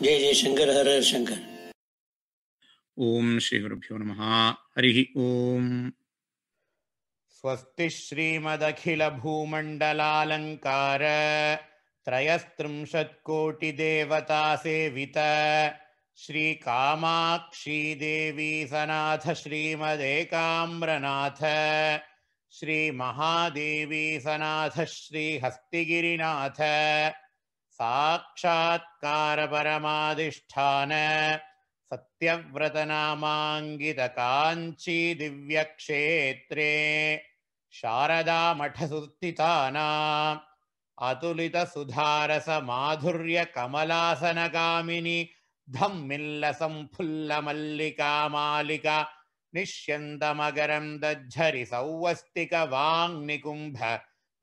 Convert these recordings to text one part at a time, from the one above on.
जय जयशङ्कर हर हर शङ्कर ॐ श्रीगुरुभ्यो नमः हरिः स्वस्ति देवी सनाथ श्रीमदेकाम्रनाथ श्रीमहादेवी सनाथ श्रीहस्तिगिरिनाथ साक्षात्कारपरमाधिष्ठान सत्यव्रतनामाङ्गित दिव्यक्षेत्रे शारदामठसिताना अतुलितसुधारसमाधुर्यकमलासनकामिनि धम्मिल्लसंफुल्ल मल्लिका मालिका निश्यन्तमगरम् सौवस्तिकवाङ्निकुम्भ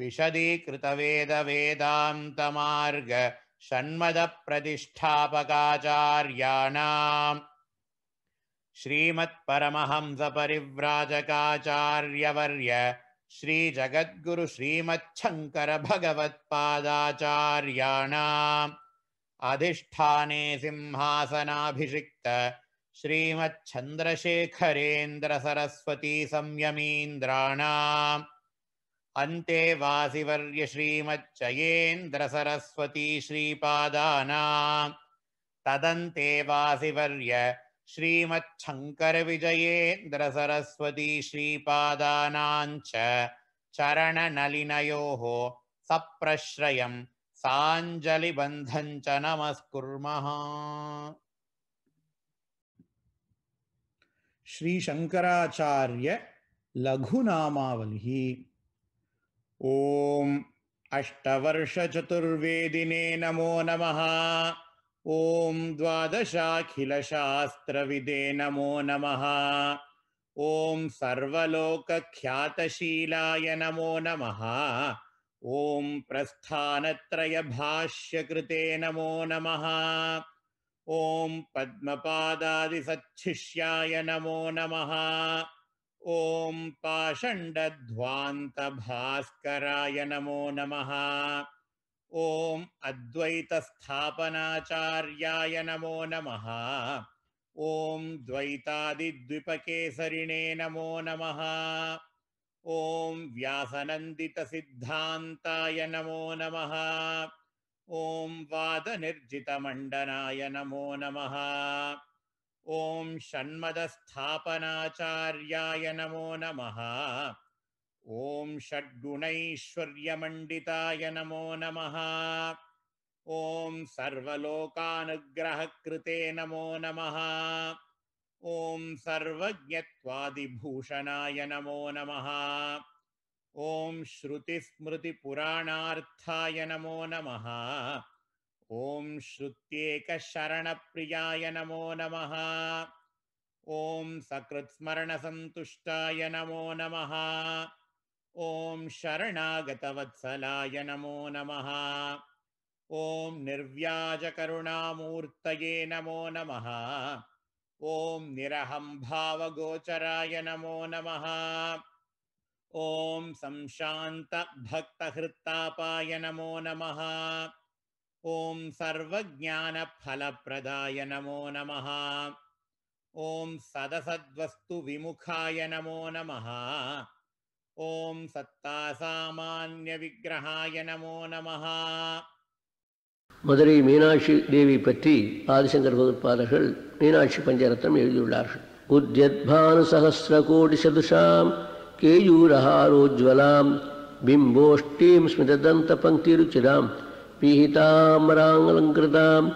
विशदीकृतवेदवेदान्तमार्ग षण्मदप्रतिष्ठापकाचार्याणाम् श्रीमत्परमहंसपरिव्राजकाचार्यवर्य श्रीजगद्गुरु श्रीमच्छङ्करभगवत्पादाचार्याणाम् अधिष्ठाने सिंहासनाभिषिक्त श्रीमच्छन्द्रशेखरेन्द्रसरस्वतीसंयमीन्द्राणाम् अन्ते वासिवर्य श्रीमच्चयेन्द्रसरस्वती श्रीपादानाम् तदन्ते वासिवर्य श्रीमच्छङ्करविजयेन्द्रसरस्वती श्रीपादानाञ्च च चरणनलिनयोः सप्रश्रयं साञ्जलिबन्धं च नमस्कुर्मः श्रीशङ्कराचार्यलघुनामावलिः ॐ अष्टवर्षचतुर्वेदिने नमो नमः ॐ द्वादशाखिलशास्त्रविदे नमो नमः ॐ सर्वलोकख्यातशीलाय नमो नमः ॐ प्रस्थानत्रयभाष्यकृते नमो नमः ॐ पद्मपादादिसच्छिष्याय नमो नमः ॐ पाषण्डध्वान्तभास्कराय नमो नमः ॐ अद्वैतस्थापनाचार्याय नमो नमः ॐ द्वैतादिद्विपकेसरिणे नमो नमः ॐ व्यासनन्दितसिद्धान्ताय नमो नमः ॐ वादनिर्जितमण्डनाय नमो नमः ॐ षण्मदस्थापनाचार्याय नमो नमः ॐ षड्गुणैश्वर्यमण्डिताय नमो नमः ॐ सर्वलोकानुग्रहकृते नमो नमः ॐ सर्वज्ञत्वादिभूषणाय नमो नमः ॐ श्रुतिस्मृतिपुराणार्थाय नमो नमः ॐ श्रुत्येकशरणप्रियाय नमो नमः ॐ सकृत्स्मरणसन्तुष्टाय नमो नमः ॐ शरणागतवत्सलाय नमो नमः ॐ निर्व्याजकरुणामूर्तये नमो नमः ॐ निरहम्भावगोचराय नमो नमः ॐ संशान्तभक्तहृत्तापाय नमो नमः ॐ सर्वज्ञानफलप्रदाय नमो नमः ॐ நமோ நம ஓம் ॐ சத்தாசாமான்யவிக்கிரகாய நமோ நம மதுரை மீனாட்சி தேவி பற்றி ஆதிசங்கர் பொதுப்பாளர்கள் மீனாட்சி பஞ்சரத்தம் எழுதியுள்ளார்கள் உத்யத்பானு சகசிர கோடி சதுஷாம் கேயூரஹாரோஜ்வலாம் பிம்போஷ்டீம் ஸ்மிததந்த பங்கிருச்சிராம் पिहितामराङ्गलङ्कृताम्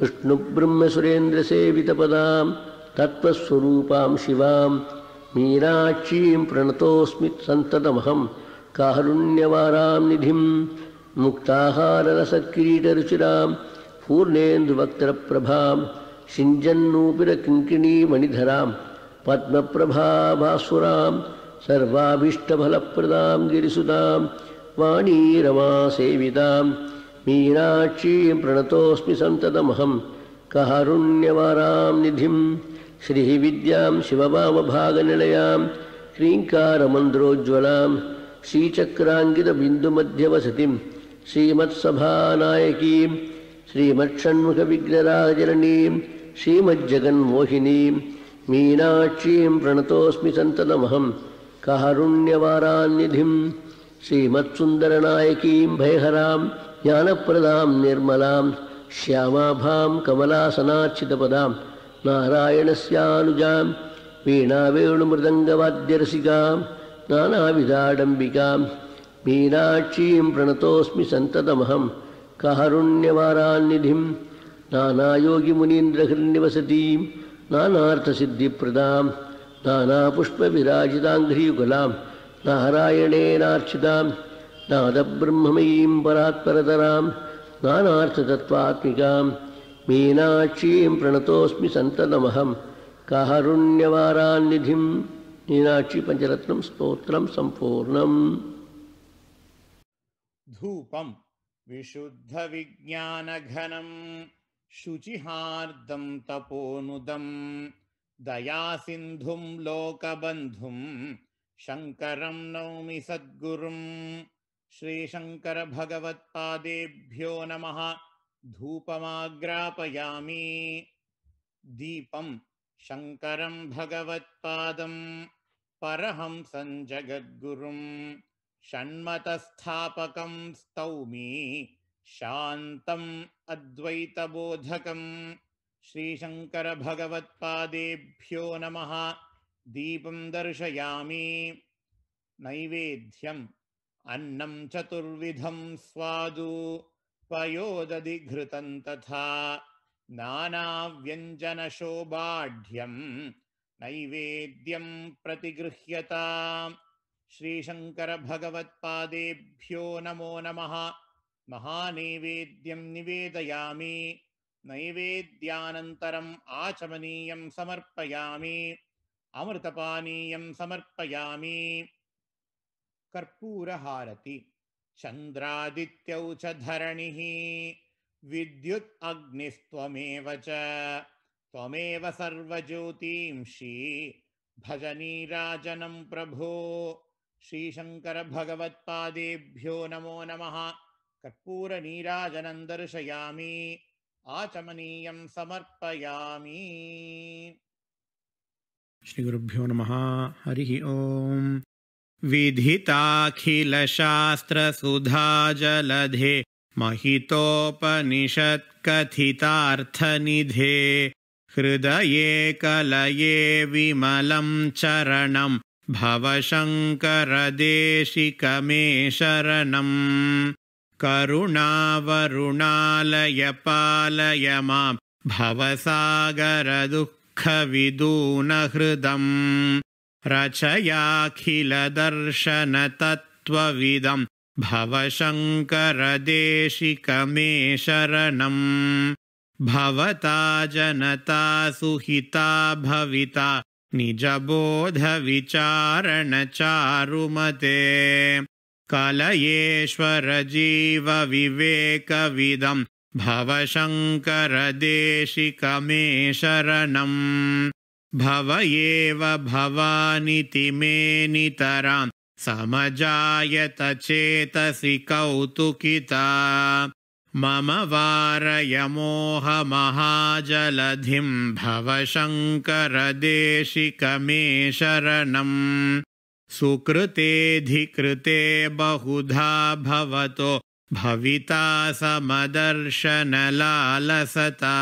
विष्णुब्रह्मसुरेन्द्रसेवितपदां तत्त्वस्वरूपां शिवां मीनाक्षीं प्रणतोऽस्मि सन्ततमहं कालुण्यवाराम् निधिं मुक्ताहाररसक्रीडरुचिराम् पूर्णेन्दुवक्त्रप्रभां शिञ्जन्नूपिरकिङ्किणीमणिधरां पद्मप्रभाभासुराम् सर्वाभीष्टफलप्रदां गिरिसुतां वाणीरमासेविताम् मीनाक्षीं प्रणतोऽस्मि सन्ततमहं कारुण्यवारां निधिं श्रीः विद्यां शिवभावभागनिलयां श्रीङ्कारमन्द्रोज्ज्वलां श्रीचक्राङ्गितबिन्दुमध्यवसतिं श्रीमत्सभानायकीं श्रीमच्छमुखविग्रराजरणीं श्रीमज्जगन्मोहिनीं मीनाक्षीं प्रणतोऽस्मि सन्ततमहं कारुण्यवारान्निधिं श्रीमत्सुन्दरनायकीं भयहरां ज्ञानप्रदां निर्मलां श्यामाभां कमलासनार्चितपदां नारायणस्यानुजां वीणावेणुमृदङ्गवाद्यरसिकां नानाविधाडम्बिकां मीनाक्षीं प्रणतोऽस्मि सन्ततमहं कारुण्यवारान्निधिं नानायोगिमुनीन्द्रहृन्निवसतीं नानार्थसिद्धिप्रदां नानापुष्पविराजिताङ्घ्रियुगलां नारायणेनार्चिताम् नादब्रह्ममयीं परात्परतरां नानार्थतत्त्वात्मिकां मीनाक्षीं प्रणतोऽस्मि सन्तनमहं कहरुण्यवारान्निधिं मीनाक्षी पञ्चरत्नं स्तोत्रं सम्पूर्णम् धूपं विशुद्धविज्ञानघनं शुचिहार्दं तपोनुदं दयासिन्धुं लोकबन्धुं शङ्करं नौमि सद्गुरुम् श्रीशङ्करभगवत्पादेभ्यो नमः धूपमाग्रापयामि दीपं शङ्करं भगवत्पादं परहंसन् जगद्गुरुं षण्मतस्थापकं स्तौमि शान्तम् अद्वैतबोधकम् श्रीशङ्करभगवत्पादेभ्यो नमः दीपं दर्शयामि नैवेद्यम् अन्नम् चतुर्विधम् स्वादु पयोदधिघृतम् तथा नानाव्यञ्जनशोबाढ्यम् नैवेद्यम् प्रतिगृह्यता श्रीशङ्करभगवत्पादेभ्यो नमो नमः महानैवेद्यम् निवेदयामि नैवेद्यानन्तरम् आचमनीयम् समर्पयामि अमृतपानीयम् समर्पयामि कर्पूरहारति चन्द्रादित्यौ च धरणिः विद्युत् अग्निस्त्वमेव च त्वमेव सर्वज्योतींषि भजनीराजनं प्रभो श्रीशङ्करभगवत्पादेभ्यो नमो नमः कर्पूरनीराजनं दर्शयामि आचमनीयं समर्पयामि श्रीगुरुभ्यो नमः हरिः ओम् विधिताखखिलशास्त्रसुधा जलधे महितोपनिषत्कथितार्थनिधे हृदये कलये विमलं चरणं भवशङ्करदेशिकमे शरणम् करुणावरुणालय पालय मां भवसागरदुःखविदूनहृदम् रचयाखिलदर्शनतत्त्वविदं भवशङ्करदेशि कमे शरणम् भवता जनता सुहिता भविता निजबोधविचारणचारुमते कलयेश्वरजीवविवेकविदं भवशङ्करदेशि शरणम् भव एव भवानिति मे नितरां चेतसि कौतुकिता मम वारयमोहमहाजलधिं शरणम् सुकृतेऽधिकृते बहुधा भवतो भविता समदर्शनलालसता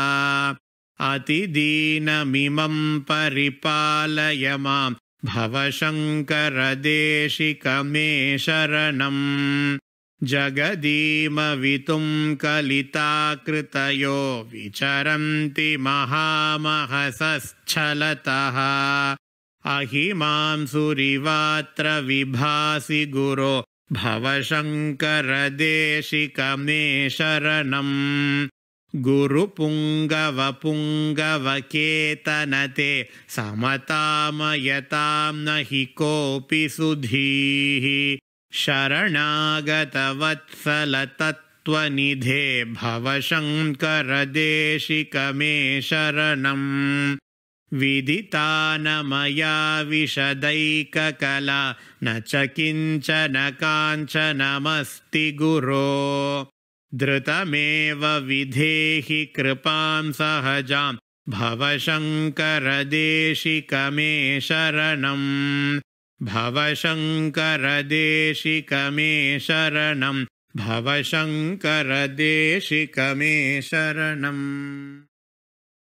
अतिदीनमिमं परिपालय मां भवशङ्करदेशिकमे शरणम् जगदीमवितुं कलिताकृतयो विचरन्ति महामहसच्छलतः अहि मां विभासि गुरो भवशङ्करदेशिकमे शरणम् गुरुपुङ्गवपुङ्गवकेतन ते समतामयतां न हि कोऽपि सुधीः शरणागतवत्सलतत्वनिधे शङ्करदेशिकमे शरणम् विदिता मया विशदैककला न च किञ्चन काञ्चनमस्ति गुरो धृतमेव विधेहि कृपां सहजां भव शङ्करदेशि कमे शरणम् भव शरणं भव शङ्करदेशि शरणम्